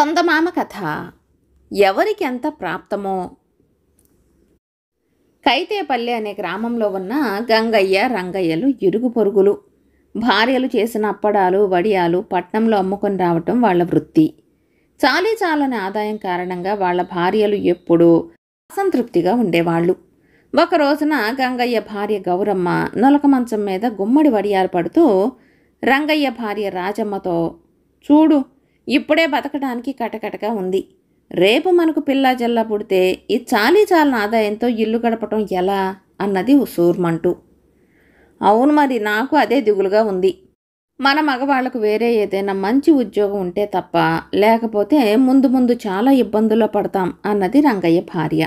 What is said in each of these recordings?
చందమామ కథ ఎవరికి ఎంత ప్రాప్తమో కైతేపల్లి అనే గ్రామంలో ఉన్న గంగయ్య రంగయ్యలు ఇరుగు పొరుగులు భార్యలు చేసిన అప్పడాలు వడియాలు పట్నంలో అమ్ముకొని రావటం వాళ్ళ వృత్తి చాలీ చాలని ఆదాయం కారణంగా వాళ్ళ భార్యలు ఎప్పుడూ అసంతృప్తిగా ఉండేవాళ్ళు ఒక రోజున గంగయ్య భార్య గౌరమ్మ నొలక మంచం మీద గుమ్మడి వడియాలు పడుతూ రంగయ్య భార్య రాజమ్మతో చూడు ఇప్పుడే బతకడానికి కటకటగా ఉంది రేపు మనకు పిల్లా జల్లా పుడితే ఈ చాలీ చాలిన ఆదాయంతో ఇల్లు గడపటం ఎలా అన్నది ఉసూర్మంటూ అవును మరి నాకు అదే దిగులుగా ఉంది మన మగవాళ్లకు వేరే ఏదైనా మంచి ఉద్యోగం ఉంటే తప్ప లేకపోతే ముందు ముందు చాలా ఇబ్బందుల్లో పడతాం అన్నది రంగయ్య భార్య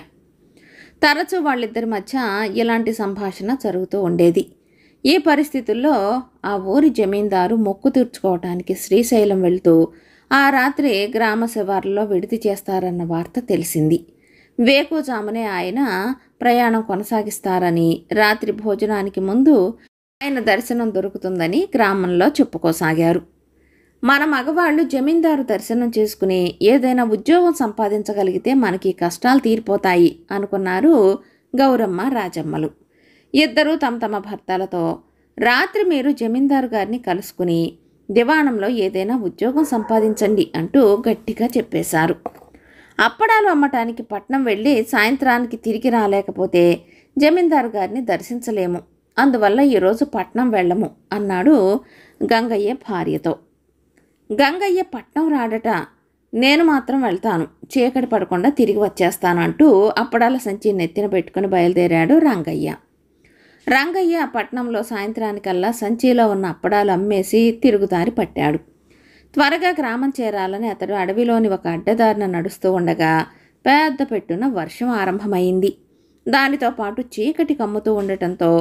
తరచూ వాళ్ళిద్దరి మధ్య ఇలాంటి సంభాషణ జరుగుతూ ఉండేది ఈ పరిస్థితుల్లో ఆ ఊరి జమీందారు మొక్కు తీర్చుకోవటానికి శ్రీశైలం వెళ్తూ ఆ రాత్రి గ్రామ శివార్లలో విడిది చేస్తారన్న వార్త తెలిసింది వేకోజామునే ఆయన ప్రయాణం కొనసాగిస్తారని రాత్రి భోజనానికి ముందు ఆయన దర్శనం దొరుకుతుందని గ్రామంలో చెప్పుకోసాగారు మన మగవాళ్ళు జమీందారు దర్శనం చేసుకుని ఏదైనా ఉద్యోగం సంపాదించగలిగితే మనకి కష్టాలు తీరిపోతాయి అనుకున్నారు గౌరమ్మ రాజమ్మలు ఇద్దరూ తమ తమ భర్తలతో రాత్రి మీరు జమీందారు గారిని కలుసుకుని దివాణంలో ఏదైనా ఉద్యోగం సంపాదించండి అంటూ గట్టిగా చెప్పేశారు అప్పడాలు అమ్మటానికి పట్నం వెళ్ళి సాయంత్రానికి తిరిగి రాలేకపోతే జమీందారు గారిని దర్శించలేము అందువల్ల ఈరోజు పట్నం వెళ్ళము అన్నాడు గంగయ్య భార్యతో గంగయ్య పట్నం రాడట నేను మాత్రం వెళ్తాను చీకటి పడకుండా తిరిగి వచ్చేస్తాను అంటూ అప్పడాల సంచి నెత్తిన పెట్టుకుని బయలుదేరాడు రంగయ్య రంగయ్య పట్నంలో సాయంత్రానికల్లా సంచిలో ఉన్న అప్పడాలు అమ్మేసి తిరుగుదారి పట్టాడు త్వరగా గ్రామం చేరాలని అతడు అడవిలోని ఒక అడ్డదారిన నడుస్తూ ఉండగా పెద్ద పెట్టున వర్షం ఆరంభమైంది దానితో పాటు చీకటి కమ్ముతూ ఉండటంతో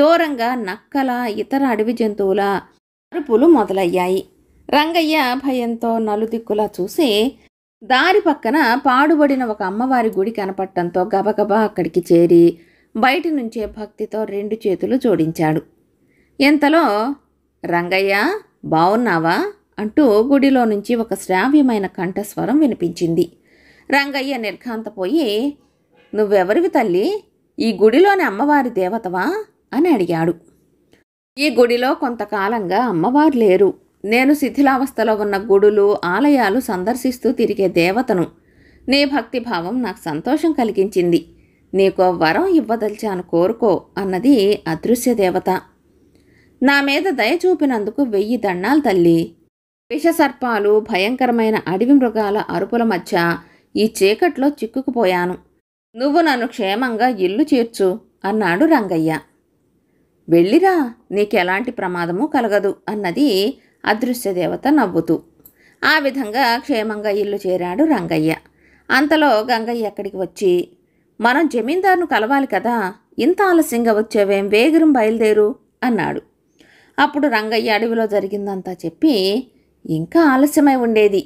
దూరంగా నక్కల ఇతర అడవి జంతువుల అరుపులు మొదలయ్యాయి రంగయ్య భయంతో నలుదిక్కులా చూసి దారి పక్కన పాడుబడిన ఒక అమ్మవారి గుడి కనపడటంతో గబగబా అక్కడికి చేరి బయటి నుంచే భక్తితో రెండు చేతులు జోడించాడు ఎంతలో రంగయ్య బావున్నావా అంటూ గుడిలో నుంచి ఒక శ్రావ్యమైన కంఠస్వరం వినిపించింది రంగయ్య నిర్ఘాంతపోయి నువ్వెవరివి తల్లి ఈ గుడిలోని అమ్మవారి దేవతవా అని అడిగాడు ఈ గుడిలో కొంతకాలంగా అమ్మవారు లేరు నేను శిథిలావస్థలో ఉన్న గుడులు ఆలయాలు సందర్శిస్తూ తిరిగే దేవతను నీ భక్తిభావం నాకు సంతోషం కలిగించింది నీకు వరం ఇవ్వదలిచాను కోరుకో అన్నది అదృశ్య దేవత నా మీద దయ చూపినందుకు వెయ్యి దండాలు తల్లి విషసర్పాలు భయంకరమైన అడవి మృగాల అరుపుల మధ్య ఈ చీకట్లో చిక్కుకుపోయాను నువ్వు నన్ను క్షేమంగా ఇల్లు చేర్చు అన్నాడు రంగయ్య వెళ్ళిరా నీకెలాంటి ప్రమాదము కలగదు అన్నది అదృశ్య దేవత నవ్వుతూ ఆ విధంగా క్షేమంగా ఇల్లు చేరాడు రంగయ్య అంతలో గంగయ్య ఎక్కడికి వచ్చి మనం జమీందారును కలవాలి కదా ఇంత ఆలస్యంగా వచ్చేవేం వేగిరం బయలుదేరు అన్నాడు అప్పుడు రంగయ్య అడవిలో జరిగిందంతా చెప్పి ఇంకా ఆలస్యమై ఉండేది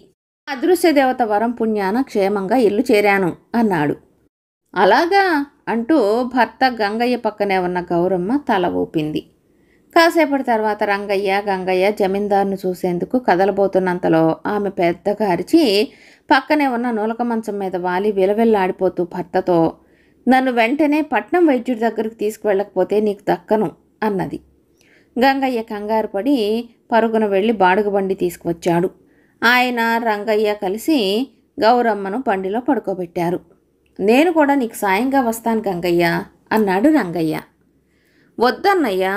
అదృశ్య దేవత వరం పుణ్యాన క్షేమంగా ఇల్లు చేరాను అన్నాడు అలాగా అంటూ భర్త గంగయ్య పక్కనే ఉన్న గౌరమ్మ తల ఊపింది కాసేపటి తర్వాత రంగయ్య గంగయ్య జమీందారును చూసేందుకు కదలబోతున్నంతలో ఆమె పెద్దగా అరిచి పక్కనే ఉన్న నూలక మంచం మీద వాలి విలవిల్లాడిపోతూ భర్తతో నన్ను వెంటనే పట్నం వైద్యుడి దగ్గరకు తీసుకువెళ్ళకపోతే నీకు దక్కను అన్నది గంగయ్య కంగారు పడి పరుగున వెళ్ళి బాడుగ బండి తీసుకువచ్చాడు ఆయన రంగయ్య కలిసి గౌరమ్మను బండిలో పడుకోబెట్టారు నేను కూడా నీకు సాయంగా వస్తాను గంగయ్య అన్నాడు రంగయ్య వద్దన్నయ్యా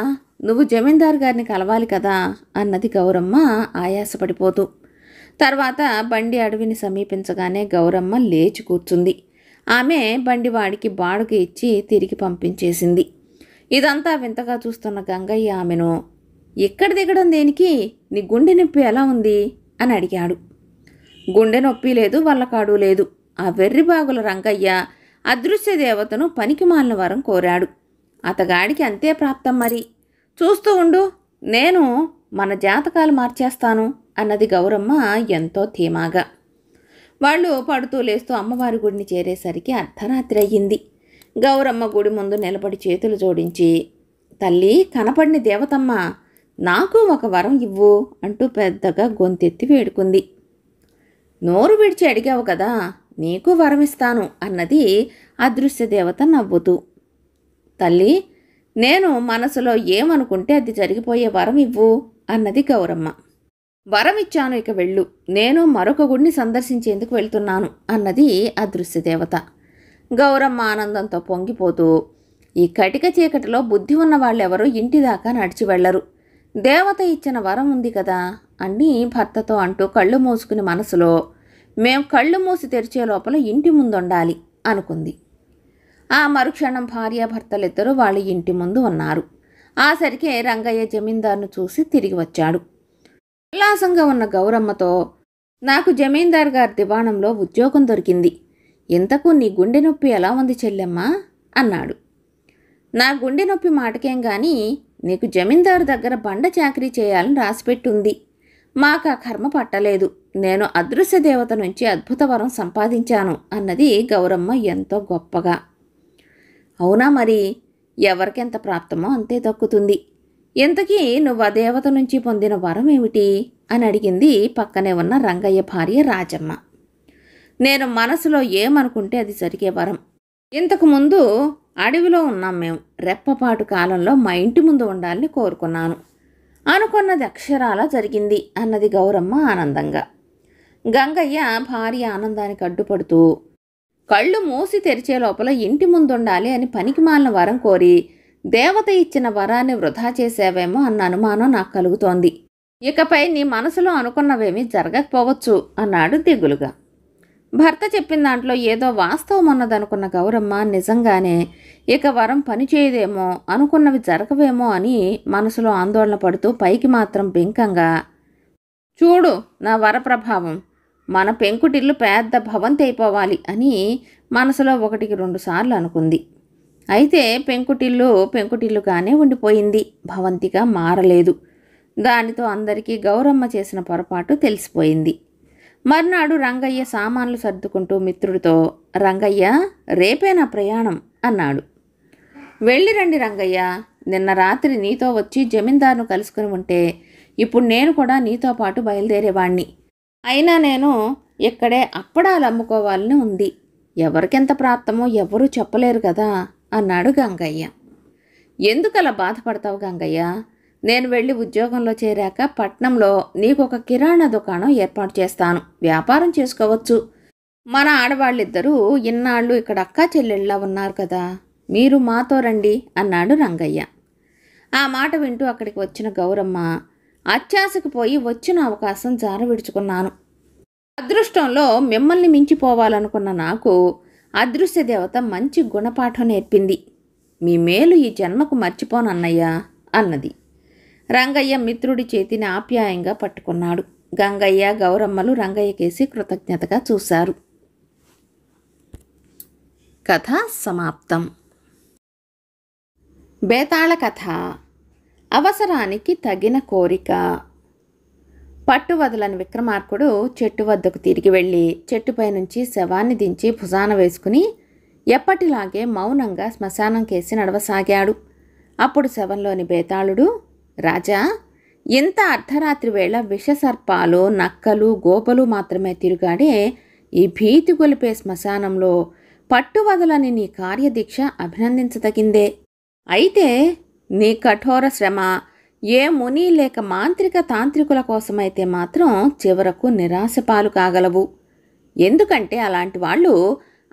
నువ్వు జమీందారు గారిని కలవాలి కదా అన్నది గౌరమ్మ ఆయాసపడిపోతూ తర్వాత బండి అడవిని సమీపించగానే గౌరమ్మ లేచి కూర్చుంది ఆమె బండివాడికి బాడుగ ఇచ్చి తిరిగి పంపించేసింది ఇదంతా వింతగా చూస్తున్న గంగయ్య ఆమెను ఎక్కడ దిగడం దేనికి నీ గుండె నొప్పి ఎలా ఉంది అని అడిగాడు గుండె నొప్పి లేదు వల్లకాడు లేదు ఆ వెర్రి బాగుల రంగయ్య అదృశ్య దేవతను పనికిమాలిన వరం కోరాడు అతగాడికి అంతే ప్రాప్తం మరి చూస్తూ ఉండు నేను మన జాతకాలు మార్చేస్తాను అన్నది గౌరమ్మ ఎంతో ధీమాగా వాళ్ళు పడుతూ లేస్తూ అమ్మవారి గుడిని చేరేసరికి అర్ధరాత్రి అయ్యింది గౌరమ్మ గుడి ముందు నిలబడి చేతులు జోడించి తల్లి కనపడిన దేవతమ్మ నాకు ఒక వరం ఇవ్వు అంటూ పెద్దగా గొంతెత్తి వేడుకుంది నోరు విడిచి అడిగావు కదా నీకు వరమిస్తాను అన్నది అదృశ్య దేవత నవ్వుతూ తల్లి నేను మనసులో ఏమనుకుంటే అది జరిగిపోయే వరం ఇవ్వు అన్నది గౌరమ్మ వరం ఇచ్చాను ఇక వెళ్ళు నేను మరొక గుడిని సందర్శించేందుకు వెళ్తున్నాను అన్నది అదృశ్యదేవత గౌరమ్మ ఆనందంతో పొంగిపోతూ ఈ కటిక చీకటిలో బుద్ధి ఉన్న వాళ్ళెవరూ ఇంటి దాకా నడిచి వెళ్లరు దేవత ఇచ్చిన వరం ఉంది కదా అని భర్తతో అంటూ కళ్ళు మూసుకుని మనసులో మేం కళ్ళు మూసి తెరిచే లోపల ఇంటి ముందుండాలి అనుకుంది ఆ మరుక్షణం భార్యాభర్తలిద్దరూ వాళ్ళ ఇంటి ముందు ఉన్నారు ఆ సరికే రంగయ్య జమీందారును చూసి తిరిగి వచ్చాడు ఉల్లాసంగా ఉన్న గౌరమ్మతో నాకు జమీందార్ గారి దివాణంలో ఉద్యోగం దొరికింది ఇంతకు నీ గుండె నొప్పి ఎలా ఉంది చెల్లెమ్మా అన్నాడు నా గుండె నొప్పి మాటకేం కానీ నీకు జమీందారు దగ్గర బండ చాకరీ చేయాలని రాసిపెట్టుంది మాకు ఆ కర్మ పట్టలేదు నేను అదృశ్య దేవత నుంచి అద్భుత వరం సంపాదించాను అన్నది గౌరమ్మ ఎంతో గొప్పగా అవునా మరి ఎవరికెంత ప్రాప్తమో అంతే దక్కుతుంది ఇంతకీ నువ్వు ఆ దేవత నుంచి పొందిన వరం ఏమిటి అని అడిగింది పక్కనే ఉన్న రంగయ్య భార్య రాజమ్మ నేను మనసులో ఏమనుకుంటే అది జరిగే వరం ఇంతకుముందు అడవిలో ఉన్నాం మేము రెప్పపాటు కాలంలో మా ఇంటి ముందు ఉండాలని కోరుకున్నాను అనుకున్నది అక్షరాల జరిగింది అన్నది గౌరమ్మ ఆనందంగా గంగయ్య భార్య ఆనందానికి అడ్డుపడుతూ కళ్ళు మూసి తెరిచే లోపల ఇంటి ముందుండాలి అని పనికిమాలిన వరం కోరి దేవత ఇచ్చిన వరాన్ని వృధా చేసేవేమో అన్న అనుమానం నాకు కలుగుతోంది ఇకపై నీ మనసులో అనుకున్నవేమీ జరగకపోవచ్చు అన్నాడు దిగులుగా భర్త చెప్పిన దాంట్లో ఏదో వాస్తవం ఉన్నదనుకున్న గౌరమ్మ నిజంగానే ఇక వరం పనిచేయదేమో అనుకున్నవి జరగవేమో అని మనసులో ఆందోళన పడుతూ పైకి మాత్రం బింకంగా చూడు నా వరప్రభావం మన పెంకుటిల్లు పెద్ద భవంతి అయిపోవాలి అని మనసులో ఒకటికి రెండు సార్లు అనుకుంది అయితే పెంకుటిల్లు పెంకుటిల్లుగానే ఉండిపోయింది భవంతిగా మారలేదు దానితో అందరికీ గౌరమ్మ చేసిన పొరపాటు తెలిసిపోయింది మర్నాడు రంగయ్య సామాన్లు సర్దుకుంటూ మిత్రుడితో రంగయ్య రేపే నా ప్రయాణం అన్నాడు వెళ్ళి రండి రంగయ్య నిన్న రాత్రి నీతో వచ్చి జమీందారును కలుసుకుని ఉంటే ఇప్పుడు నేను కూడా నీతో పాటు బయలుదేరేవాణ్ణి అయినా నేను ఇక్కడే అప్పడాలు అమ్ముకోవాలని ఉంది ఎవరికెంత ప్రాప్తమో ఎవరూ చెప్పలేరు కదా అన్నాడు గంగయ్య ఎందుకలా బాధపడతావు గంగయ్య నేను వెళ్ళి ఉద్యోగంలో చేరాక పట్నంలో నీకు ఒక కిరాణా దుకాణం ఏర్పాటు చేస్తాను వ్యాపారం చేసుకోవచ్చు మన ఆడవాళ్ళిద్దరూ ఇన్నాళ్ళు ఇక్కడ అక్కా చెల్లెళ్ళ ఉన్నారు కదా మీరు మాతో రండి అన్నాడు రంగయ్య ఆ మాట వింటూ అక్కడికి వచ్చిన గౌరమ్మ అత్యాశకు పోయి వచ్చిన అవకాశం జారవిడుచుకున్నాను అదృష్టంలో మిమ్మల్ని మించిపోవాలనుకున్న నాకు అదృశ్య దేవత మంచి గుణపాఠం నేర్పింది మీ మేలు ఈ జన్మకు మర్చిపోనన్నయ్యా అన్నది రంగయ్య మిత్రుడి చేతిని ఆప్యాయంగా పట్టుకున్నాడు గంగయ్య గౌరమ్మలు రంగయ్యకేసి కృతజ్ఞతగా చూశారు కథ సమాప్తం బేతాళ కథ అవసరానికి తగిన కోరిక పట్టు వదలని విక్రమార్కుడు చెట్టు వద్దకు తిరిగి వెళ్ళి చెట్టుపై నుంచి శవాన్ని దించి భుజాన వేసుకుని ఎప్పటిలాగే మౌనంగా శ్మశానం కేసి నడవసాగాడు అప్పుడు శవంలోని బేతాళుడు రాజా ఇంత అర్ధరాత్రి వేళ విషసర్పాలు నక్కలు గోపలు మాత్రమే తిరుగాడే ఈ భీతి గొలిపే శ్మశానంలో పట్టువదలని నీ కార్యదీక్ష అభినందించదగిందే అయితే నీ కఠోర శ్రమ ఏ ముని లేక మాంత్రిక తాంత్రికుల కోసమైతే మాత్రం చివరకు నిరాశ పాలు కాగలవు ఎందుకంటే అలాంటి వాళ్ళు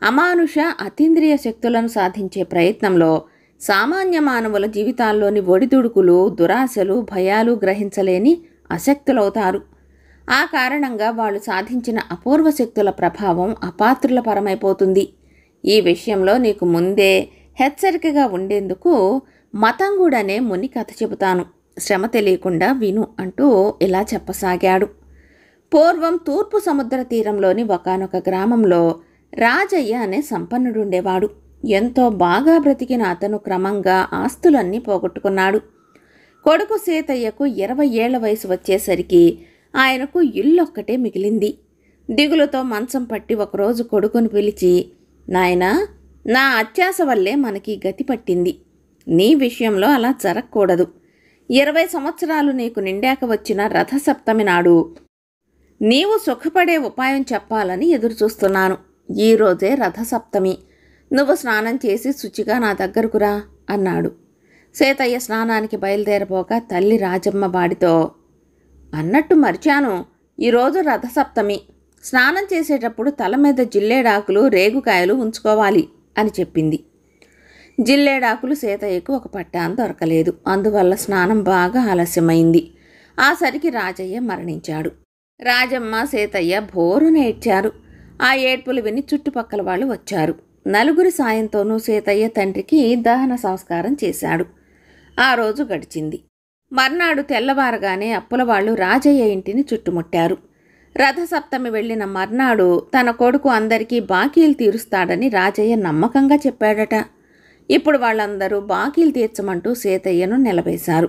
అమానుష అతీంద్రియ శక్తులను సాధించే ప్రయత్నంలో సామాన్య మానవుల జీవితాల్లోని ఒడిదుడుకులు దురాశలు భయాలు గ్రహించలేని అశక్తులవుతారు ఆ కారణంగా వాళ్ళు సాధించిన అపూర్వ శక్తుల ప్రభావం అపాత్రుల పరమైపోతుంది ఈ విషయంలో నీకు ముందే హెచ్చరికగా ఉండేందుకు మతంగుడనే ముని కథ చెబుతాను శ్రమ తెలియకుండా విను అంటూ ఇలా చెప్పసాగాడు పూర్వం తూర్పు సముద్ర తీరంలోని ఒకనొక గ్రామంలో రాజయ్య అనే సంపన్నుడుండేవాడు ఎంతో బాగా బ్రతికిన అతను క్రమంగా ఆస్తులన్నీ పోగొట్టుకున్నాడు కొడుకు సీతయ్యకు ఇరవై ఏళ్ల వయసు వచ్చేసరికి ఆయనకు ఇల్లొక్కటే మిగిలింది దిగులుతో మంచం పట్టి ఒకరోజు కొడుకును పిలిచి నాయనా నా అత్యాస వల్లే మనకి గతి పట్టింది నీ విషయంలో అలా జరగకూడదు ఇరవై సంవత్సరాలు నీకు నిండాక వచ్చిన రథసప్తమి నాడు నీవు సుఖపడే ఉపాయం చెప్పాలని ఎదురుచూస్తున్నాను ఈరోజే రథసప్తమి నువ్వు స్నానం చేసి శుచిగా నా దగ్గరకురా అన్నాడు సీతయ్య స్నానానికి బయలుదేరబోక తల్లి రాజమ్మ బాడితో అన్నట్టు మరిచాను ఈరోజు రథసప్తమి స్నానం చేసేటప్పుడు తల మీద జిల్లేడాకులు రేగుకాయలు ఉంచుకోవాలి అని చెప్పింది జిల్లేడాకులు సీతయ్యకు ఒక పట్టాన్ దొరకలేదు అందువల్ల స్నానం బాగా ఆలస్యమైంది ఆ సరికి రాజయ్య మరణించాడు రాజమ్మ సీతయ్య బోరు నేడ్చారు ఆ ఏడ్పులు విని చుట్టుపక్కల వాళ్ళు వచ్చారు నలుగురి సాయంతోనూ సీతయ్య తండ్రికి దహన సంస్కారం చేశాడు ఆ రోజు గడిచింది మర్నాడు తెల్లవారగానే అప్పులవాళ్ళు రాజయ్య ఇంటిని చుట్టుముట్టారు రథసప్తమి వెళ్ళిన మర్నాడు తన కొడుకు అందరికీ బాకీలు తీరుస్తాడని రాజయ్య నమ్మకంగా చెప్పాడట ఇప్పుడు వాళ్ళందరూ బాకీలు తీర్చమంటూ సీతయ్యను నిలబేశారు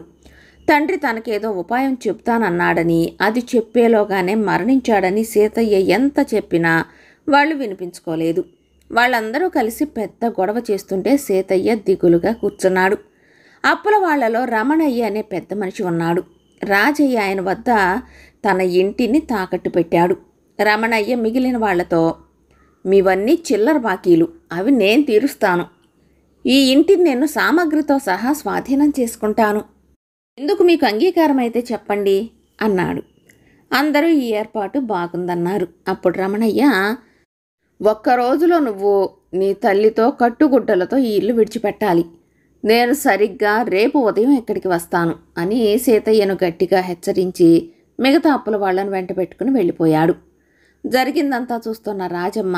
తండ్రి తనకేదో ఉపాయం చెప్తానన్నాడని అది చెప్పేలోగానే మరణించాడని సీతయ్య ఎంత చెప్పినా వాళ్ళు వినిపించుకోలేదు వాళ్ళందరూ కలిసి పెద్ద గొడవ చేస్తుంటే సీతయ్య దిగులుగా కూర్చున్నాడు అప్పుల వాళ్లలో రమణయ్య అనే పెద్ద మనిషి ఉన్నాడు రాజయ్య ఆయన వద్ద తన ఇంటిని తాకట్టు పెట్టాడు రమణయ్య మిగిలిన వాళ్లతో మీవన్నీ చిల్లర బాకీలు అవి నేను తీరుస్తాను ఈ ఇంటిని నేను సామగ్రితో సహా స్వాధీనం చేసుకుంటాను ఎందుకు మీకు అంగీకారం అయితే చెప్పండి అన్నాడు అందరూ ఈ ఏర్పాటు బాగుందన్నారు అప్పుడు రమణయ్య ఒక్క రోజులో నువ్వు నీ తల్లితో కట్టుగుడ్డలతో ఈ ఇల్లు విడిచిపెట్టాలి నేను సరిగ్గా రేపు ఉదయం ఇక్కడికి వస్తాను అని సీతయ్యను గట్టిగా హెచ్చరించి మిగతా అప్పుల వాళ్ళను వెంట పెట్టుకుని వెళ్ళిపోయాడు జరిగిందంతా చూస్తున్న రాజమ్మ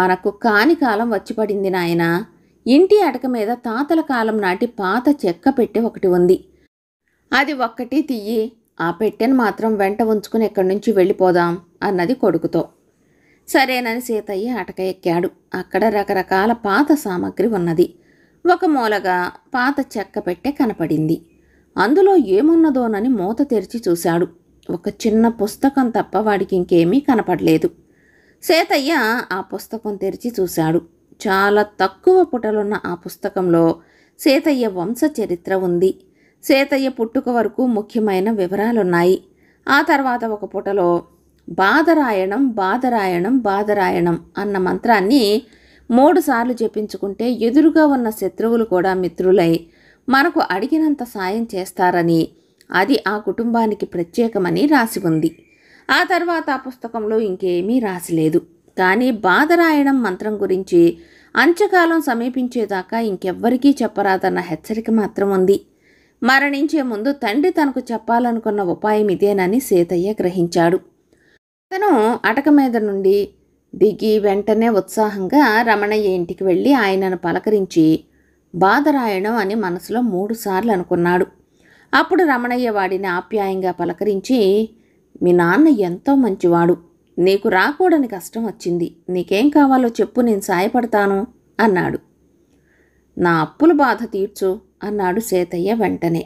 మనకు కాని కాలం వచ్చిపడింది నాయనా ఇంటి అటక మీద తాతల కాలం నాటి పాత చెక్క పెట్టె ఒకటి ఉంది అది ఒక్కటి తీయి ఆ పెట్టెను మాత్రం వెంట ఉంచుకుని ఎక్కడి నుంచి వెళ్ళిపోదాం అన్నది కొడుకుతో సరేనని సీతయ్య అటక ఎక్కాడు అక్కడ రకరకాల పాత సామాగ్రి ఉన్నది ఒక మూలగా పాత చెక్క పెట్టె కనపడింది అందులో ఏమున్నదోనని మూత తెరిచి చూశాడు ఒక చిన్న పుస్తకం తప్ప వాడికి ఇంకేమీ కనపడలేదు సేతయ్య ఆ పుస్తకం తెరిచి చూశాడు చాలా తక్కువ పుటలున్న ఆ పుస్తకంలో సేతయ్య వంశ చరిత్ర ఉంది సేతయ్య పుట్టుక వరకు ముఖ్యమైన వివరాలున్నాయి ఆ తర్వాత ఒక పుటలో బాధరాయణం బాధరాయణం బాధరాయణం అన్న మంత్రాన్ని మూడుసార్లు జపించుకుంటే ఎదురుగా ఉన్న శత్రువులు కూడా మిత్రులై మనకు అడిగినంత సాయం చేస్తారని అది ఆ కుటుంబానికి ప్రత్యేకమని రాసి ఉంది ఆ తర్వాత ఆ పుస్తకంలో ఇంకేమీ రాసిలేదు కానీ బాధ రాయడం మంత్రం గురించి అంచకాలం సమీపించేదాకా ఇంకెవ్వరికీ చెప్పరాదన్న హెచ్చరిక మాత్రం ఉంది మరణించే ముందు తండ్రి తనకు చెప్పాలనుకున్న ఉపాయం ఇదేనని సీతయ్య గ్రహించాడు అతను అటక మీద నుండి దిగి వెంటనే ఉత్సాహంగా రమణయ్య ఇంటికి వెళ్ళి ఆయనను పలకరించి బాధ రాయడం అని మనసులో మూడుసార్లు అనుకున్నాడు అప్పుడు రమణయ్య వాడిని ఆప్యాయంగా పలకరించి మీ నాన్న ఎంతో మంచివాడు నీకు రాకూడని కష్టం వచ్చింది నీకేం కావాలో చెప్పు నేను సాయపడతాను అన్నాడు నా అప్పుల బాధ తీర్చు అన్నాడు సేతయ్య వెంటనే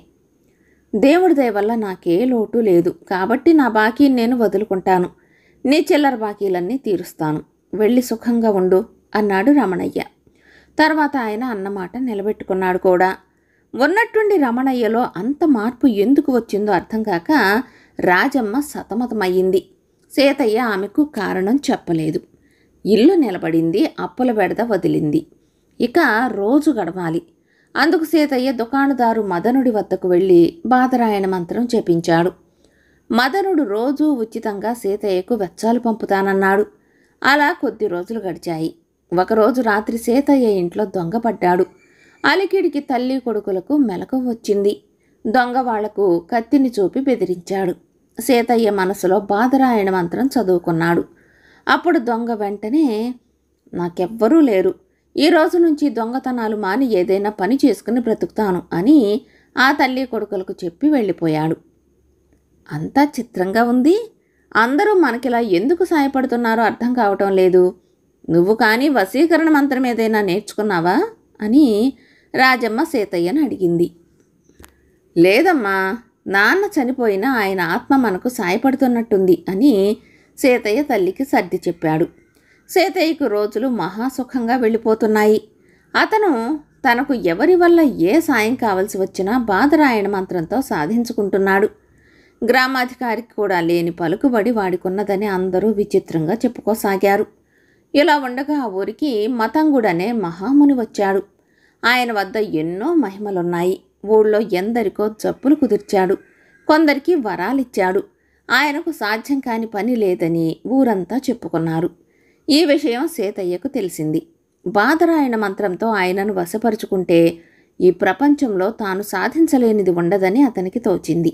దేవుడి దయవల్ల నాకే లోటు లేదు కాబట్టి నా బాకీ నేను వదులుకుంటాను నీ చిల్లర బాకీలన్నీ తీరుస్తాను వెళ్ళి సుఖంగా ఉండు అన్నాడు రమణయ్య తర్వాత ఆయన అన్నమాట నిలబెట్టుకున్నాడు కూడా ఉన్నట్టుండి రమణయ్యలో అంత మార్పు ఎందుకు వచ్చిందో అర్థం కాక రాజమ్మ సతమతమయ్యింది సీతయ్య ఆమెకు కారణం చెప్పలేదు ఇల్లు నిలబడింది అప్పుల బెడద వదిలింది ఇక రోజు గడవాలి అందుకు సీతయ్య దుకాణదారు మదనుడి వద్దకు వెళ్ళి బాధరాయణ మంత్రం చేపించాడు మదనుడు రోజూ ఉచితంగా సీతయ్యకు వెచ్చాలు పంపుతానన్నాడు అలా కొద్ది రోజులు గడిచాయి ఒకరోజు రాత్రి సీతయ్య ఇంట్లో దొంగపడ్డాడు అలికిడికి తల్లి కొడుకులకు మెలకు వచ్చింది దొంగ వాళ్లకు కత్తిని చూపి బెదిరించాడు సీతయ్య మనసులో బాధరాయణ మంత్రం చదువుకున్నాడు అప్పుడు దొంగ వెంటనే నాకెవ్వరూ లేరు ఈ రోజు నుంచి దొంగతనాలు మాని ఏదైనా పని చేసుకుని బ్రతుకుతాను అని ఆ తల్లి కొడుకులకు చెప్పి వెళ్ళిపోయాడు అంతా చిత్రంగా ఉంది అందరూ మనకిలా ఎందుకు సాయపడుతున్నారో అర్థం కావటం లేదు నువ్వు కానీ వశీకరణ మంత్రం ఏదైనా నేర్చుకున్నావా అని రాజమ్మ సీతయ్యను అడిగింది లేదమ్మా నాన్న చనిపోయిన ఆయన ఆత్మ మనకు సాయపడుతున్నట్టుంది అని సీతయ్య తల్లికి సర్ది చెప్పాడు సీతయ్యకు రోజులు మహాసుఖంగా వెళ్ళిపోతున్నాయి అతను తనకు ఎవరి వల్ల ఏ సాయం కావలసి వచ్చినా బాధరాయణ మంత్రంతో సాధించుకుంటున్నాడు గ్రామాధికారికి కూడా లేని పలుకుబడి వాడికున్నదని అందరూ విచిత్రంగా చెప్పుకోసాగారు ఇలా ఉండగా ఆ ఊరికి మతంగుడనే మహాముని వచ్చాడు ఆయన వద్ద ఎన్నో మహిమలున్నాయి ఊళ్ళో ఎందరికో జబ్బులు కుదిర్చాడు కొందరికి వరాలిచ్చాడు ఆయనకు సాధ్యం కాని పని లేదని ఊరంతా చెప్పుకున్నారు ఈ విషయం సీతయ్యకు తెలిసింది బాధరాయణ మంత్రంతో ఆయనను వశపరుచుకుంటే ఈ ప్రపంచంలో తాను సాధించలేనిది ఉండదని అతనికి తోచింది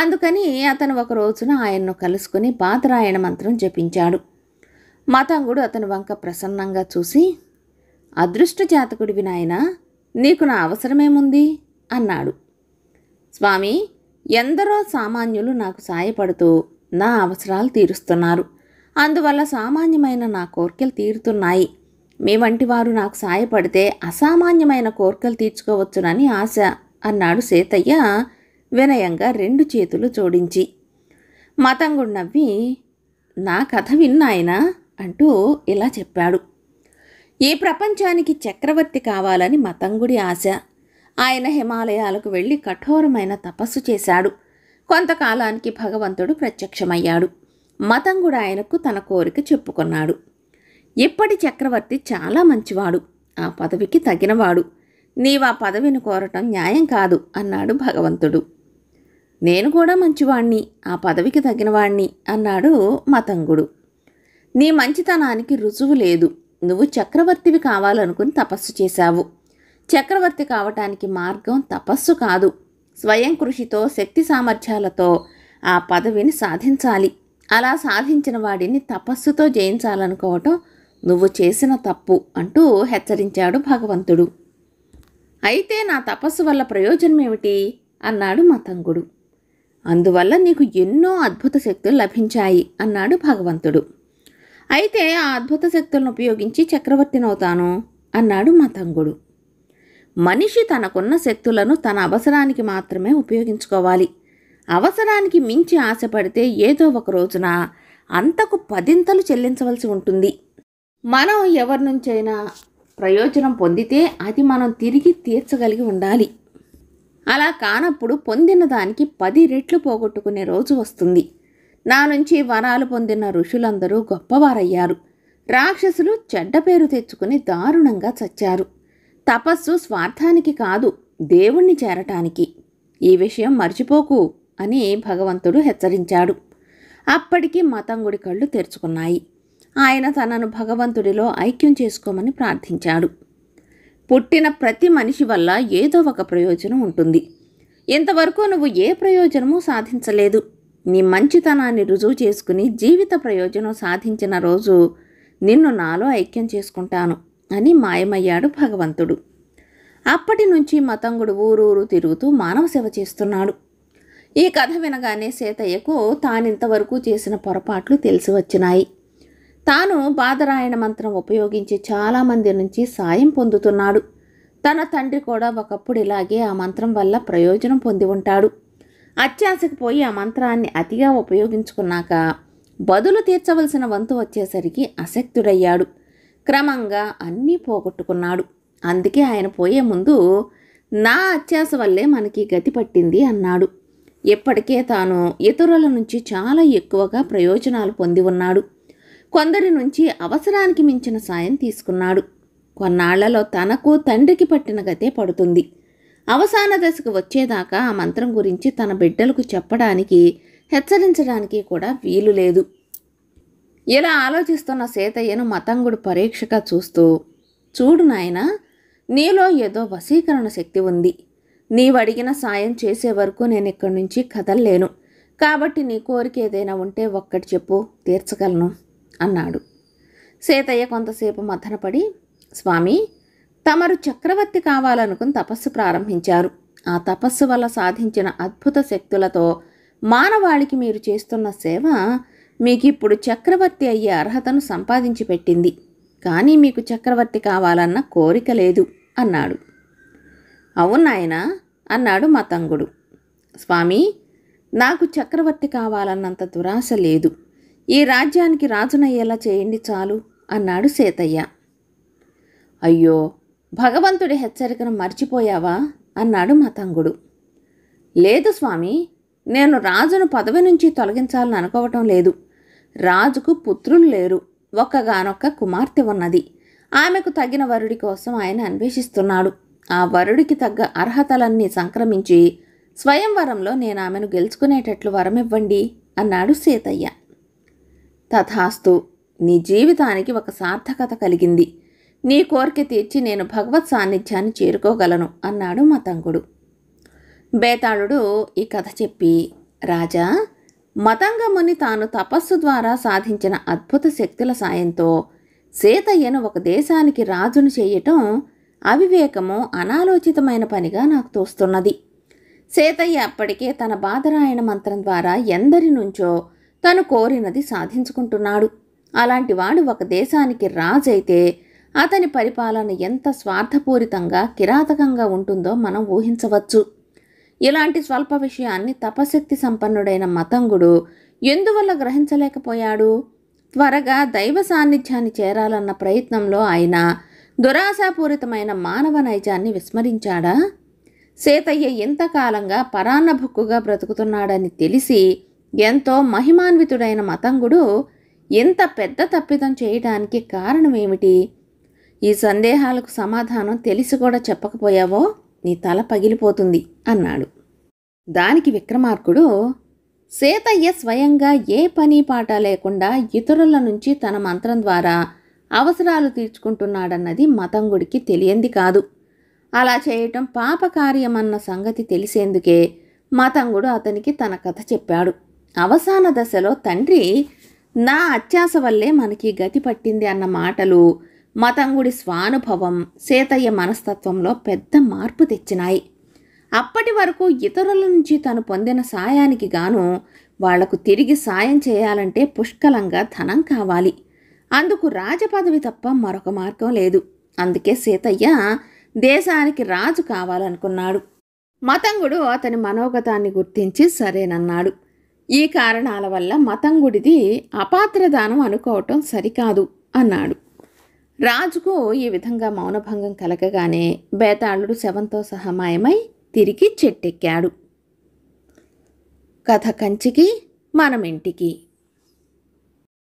అందుకని అతను ఒక రోజున ఆయన్ను కలుసుకుని బాధరాయణ మంత్రం జపించాడు మతంగుడు అతను వంక ప్రసన్నంగా చూసి అదృష్ట జాతకుడివి నీకు నా అవసరమేముంది అన్నాడు స్వామి ఎందరో సామాన్యులు నాకు సాయపడుతూ నా అవసరాలు తీరుస్తున్నారు అందువల్ల సామాన్యమైన నా కోరికలు తీరుతున్నాయి మీ వంటి వారు నాకు సాయపడితే అసామాన్యమైన కోరికలు తీర్చుకోవచ్చునని ఆశ అన్నాడు సేతయ్య వినయంగా రెండు చేతులు జోడించి మతంగుడు నవ్వి నా కథ విన్నాయనా అంటూ ఇలా చెప్పాడు ఈ ప్రపంచానికి చక్రవర్తి కావాలని మతంగుడి ఆశ ఆయన హిమాలయాలకు వెళ్ళి కఠోరమైన తపస్సు చేశాడు కొంతకాలానికి భగవంతుడు ప్రత్యక్షమయ్యాడు మతం కూడా ఆయనకు తన కోరిక చెప్పుకున్నాడు ఇప్పటి చక్రవర్తి చాలా మంచివాడు ఆ పదవికి తగినవాడు నీవా పదవిని కోరటం న్యాయం కాదు అన్నాడు భగవంతుడు నేను కూడా మంచివాణ్ణి ఆ పదవికి తగినవాణ్ణి అన్నాడు మతంగుడు నీ మంచితనానికి రుజువు లేదు నువ్వు చక్రవర్తివి కావాలనుకుని తపస్సు చేశావు చక్రవర్తి కావటానికి మార్గం తపస్సు కాదు స్వయం కృషితో శక్తి సామర్థ్యాలతో ఆ పదవిని సాధించాలి అలా సాధించిన వాడిని తపస్సుతో జయించాలనుకోవటం నువ్వు చేసిన తప్పు అంటూ హెచ్చరించాడు భగవంతుడు అయితే నా తపస్సు వల్ల ప్రయోజనం ఏమిటి అన్నాడు మతంగుడు అందువల్ల నీకు ఎన్నో అద్భుత శక్తులు లభించాయి అన్నాడు భగవంతుడు అయితే ఆ అద్భుత శక్తులను ఉపయోగించి చక్రవర్తినవుతాను అన్నాడు మతంగుడు మనిషి తనకున్న శక్తులను తన అవసరానికి మాత్రమే ఉపయోగించుకోవాలి అవసరానికి మించి ఆశపడితే ఏదో ఒక రోజున అంతకు పదింతలు చెల్లించవలసి ఉంటుంది మనం ఎవరి నుంచైనా ప్రయోజనం పొందితే అది మనం తిరిగి తీర్చగలిగి ఉండాలి అలా కానప్పుడు పొందిన దానికి పది రెట్లు పోగొట్టుకునే రోజు వస్తుంది నా నుంచి వరాలు పొందిన ఋషులందరూ గొప్పవారయ్యారు రాక్షసులు చెడ్డ పేరు తెచ్చుకుని దారుణంగా చచ్చారు తపస్సు స్వార్థానికి కాదు దేవుణ్ణి చేరటానికి ఈ విషయం మర్చిపోకు అని భగవంతుడు హెచ్చరించాడు అప్పటికి మతంగుడి కళ్ళు తెరుచుకున్నాయి ఆయన తనను భగవంతుడిలో ఐక్యం చేసుకోమని ప్రార్థించాడు పుట్టిన ప్రతి మనిషి వల్ల ఏదో ఒక ప్రయోజనం ఉంటుంది ఇంతవరకు నువ్వు ఏ ప్రయోజనమూ సాధించలేదు నీ మంచితనాన్ని రుజువు చేసుకుని జీవిత ప్రయోజనం సాధించిన రోజు నిన్ను నాలో ఐక్యం చేసుకుంటాను అని మాయమయ్యాడు భగవంతుడు అప్పటి నుంచి మతంగుడు ఊరూరు తిరుగుతూ మానవ సేవ చేస్తున్నాడు ఈ కథ వినగానే సీతయ్యకు తానింతవరకు చేసిన పొరపాట్లు తెలిసి వచ్చినాయి తాను బాధరాయణ మంత్రం ఉపయోగించి చాలామంది నుంచి సాయం పొందుతున్నాడు తన తండ్రి కూడా ఒకప్పుడు ఇలాగే ఆ మంత్రం వల్ల ప్రయోజనం పొంది ఉంటాడు అత్యాశకు పోయి ఆ మంత్రాన్ని అతిగా ఉపయోగించుకున్నాక బదులు తీర్చవలసిన వంతు వచ్చేసరికి అసక్తుడయ్యాడు క్రమంగా అన్నీ పోగొట్టుకున్నాడు అందుకే ఆయన పోయే ముందు నా అత్యాస వల్లే మనకి గతి పట్టింది అన్నాడు ఎప్పటికే తాను ఇతరుల నుంచి చాలా ఎక్కువగా ప్రయోజనాలు పొంది ఉన్నాడు కొందరి నుంచి అవసరానికి మించిన సాయం తీసుకున్నాడు కొన్నాళ్లలో తనకు తండ్రికి పట్టిన గతే పడుతుంది అవసాన దశకు వచ్చేదాకా ఆ మంత్రం గురించి తన బిడ్డలకు చెప్పడానికి హెచ్చరించడానికి కూడా వీలు లేదు ఇలా ఆలోచిస్తున్న సీతయ్యను మతంగుడు పరీక్షగా చూస్తూ చూడు నాయన నీలో ఏదో వశీకరణ శక్తి ఉంది నీవడిగిన సాయం చేసే వరకు నేను ఇక్కడి నుంచి కదల్లేను కాబట్టి నీ కోరిక ఏదైనా ఉంటే ఒక్కటి చెప్పు తీర్చగలను అన్నాడు సీతయ్య కొంతసేపు మథనపడి స్వామి తమరు చక్రవర్తి కావాలనుకుని తపస్సు ప్రారంభించారు ఆ తపస్సు వల్ల సాధించిన అద్భుత శక్తులతో మానవాళికి మీరు చేస్తున్న సేవ మీకిప్పుడు చక్రవర్తి అయ్యే అర్హతను సంపాదించి పెట్టింది కానీ మీకు చక్రవర్తి కావాలన్న కోరిక లేదు అన్నాడు అవునాయన అన్నాడు మా తంగుడు స్వామి నాకు చక్రవర్తి కావాలన్నంత దురాశ లేదు ఈ రాజ్యానికి రాజునయ్యేలా చేయండి చాలు అన్నాడు సీతయ్య అయ్యో భగవంతుడి హెచ్చరికను మర్చిపోయావా అన్నాడు మా తంగుడు లేదు స్వామి నేను రాజును పదవి నుంచి తొలగించాలని అనుకోవటం లేదు రాజుకు పుత్రులు లేరు ఒక్కగానొక్క కుమార్తె ఉన్నది ఆమెకు తగిన వరుడి కోసం ఆయన అన్వేషిస్తున్నాడు ఆ వరుడికి తగ్గ అర్హతలన్నీ సంక్రమించి స్వయంవరంలో నేను ఆమెను గెలుచుకునేటట్లు వరమివ్వండి అన్నాడు సీతయ్య తథాస్తు నీ జీవితానికి ఒక సార్థకత కలిగింది నీ కోరిక తీర్చి నేను భగవత్ సాన్నిధ్యాన్ని చేరుకోగలను అన్నాడు మతంగుడు బేతాళుడు ఈ కథ చెప్పి రాజా మతంగముని తాను తపస్సు ద్వారా సాధించిన అద్భుత శక్తుల సాయంతో సీతయ్యను ఒక దేశానికి రాజును చేయటం అవివేకము అనాలోచితమైన పనిగా నాకు తోస్తున్నది సీతయ్య అప్పటికే తన బాధరాయణ మంత్రం ద్వారా ఎందరి నుంచో తను కోరినది సాధించుకుంటున్నాడు అలాంటి వాడు ఒక దేశానికి రాజైతే అతని పరిపాలన ఎంత స్వార్థపూరితంగా కిరాతకంగా ఉంటుందో మనం ఊహించవచ్చు ఇలాంటి స్వల్ప విషయాన్ని తపశక్తి సంపన్నుడైన మతంగుడు ఎందువల్ల గ్రహించలేకపోయాడు త్వరగా దైవ సాన్నిధ్యాన్ని చేరాలన్న ప్రయత్నంలో ఆయన దురాశాపూరితమైన మానవ నైజాన్ని విస్మరించాడా సీతయ్య ఇంతకాలంగా పరాన్నభుక్కుగా బ్రతుకుతున్నాడని తెలిసి ఎంతో మహిమాన్వితుడైన మతంగుడు ఇంత పెద్ద తప్పిదం చేయడానికి కారణమేమిటి ఈ సందేహాలకు సమాధానం తెలిసి కూడా చెప్పకపోయావో నీ తల పగిలిపోతుంది అన్నాడు దానికి విక్రమార్కుడు సీతయ్య స్వయంగా ఏ పని పాట లేకుండా ఇతరుల నుంచి తన మంత్రం ద్వారా అవసరాలు తీర్చుకుంటున్నాడన్నది మతంగుడికి తెలియంది కాదు అలా చేయటం పాపకార్యమన్న సంగతి తెలిసేందుకే మతంగుడు అతనికి తన కథ చెప్పాడు అవసాన దశలో తండ్రి నా అత్యాస వల్లే మనకి గతి పట్టింది అన్న మాటలు మతంగుడి స్వానుభవం సీతయ్య మనస్తత్వంలో పెద్ద మార్పు తెచ్చినాయి అప్పటి వరకు ఇతరుల నుంచి తను పొందిన సాయానికి గాను వాళ్లకు తిరిగి సాయం చేయాలంటే పుష్కలంగా ధనం కావాలి అందుకు రాజపదవి తప్ప మరొక మార్గం లేదు అందుకే సీతయ్య దేశానికి రాజు కావాలనుకున్నాడు మతంగుడు అతని మనోగతాన్ని గుర్తించి సరేనన్నాడు ఈ కారణాల వల్ల మతంగుడిది అపాత్రదానం అనుకోవటం సరికాదు అన్నాడు రాజుకు ఈ విధంగా మౌనభంగం కలగగానే బేతాళుడు శవంతో సహా మాయమై తిరిగి చెట్టెక్కాడు కథ కంచికి మనమింటికి